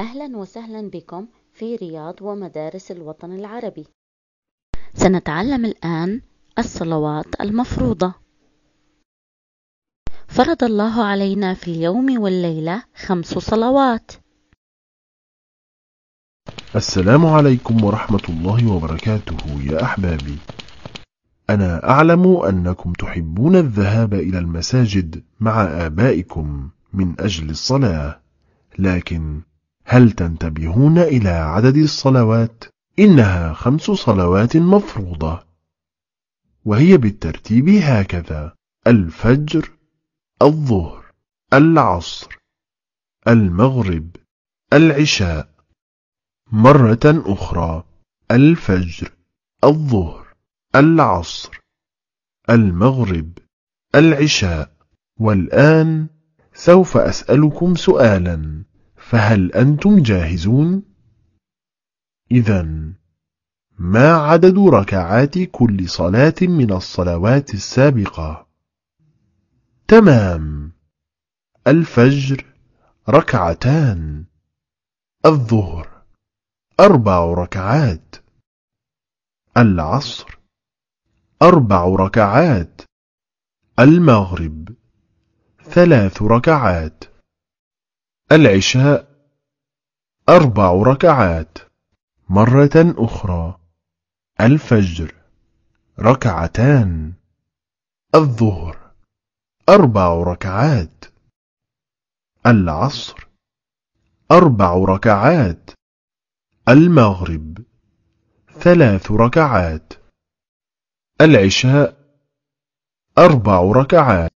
أهلا وسهلا بكم في رياض ومدارس الوطن العربي. سنتعلم الآن الصلوات المفروضة. فرض الله علينا في اليوم والليلة خمس صلوات. السلام عليكم ورحمة الله وبركاته يا أحبابي. أنا أعلم أنكم تحبون الذهاب إلى المساجد مع آبائكم من أجل الصلاة، لكن هل تنتبهون إلى عدد الصلوات؟ إنها خمس صلوات مفروضة وهي بالترتيب هكذا الفجر الظهر العصر المغرب العشاء مرة أخرى الفجر الظهر العصر المغرب العشاء والآن سوف أسألكم سؤالا فهل أنتم جاهزون؟ إذا ما عدد ركعات كل صلاة من الصلوات السابقة؟ تمام الفجر ركعتان الظهر أربع ركعات العصر أربع ركعات المغرب ثلاث ركعات العشاء أربع ركعات مرة أخرى الفجر ركعتان الظهر أربع ركعات العصر أربع ركعات المغرب ثلاث ركعات العشاء أربع ركعات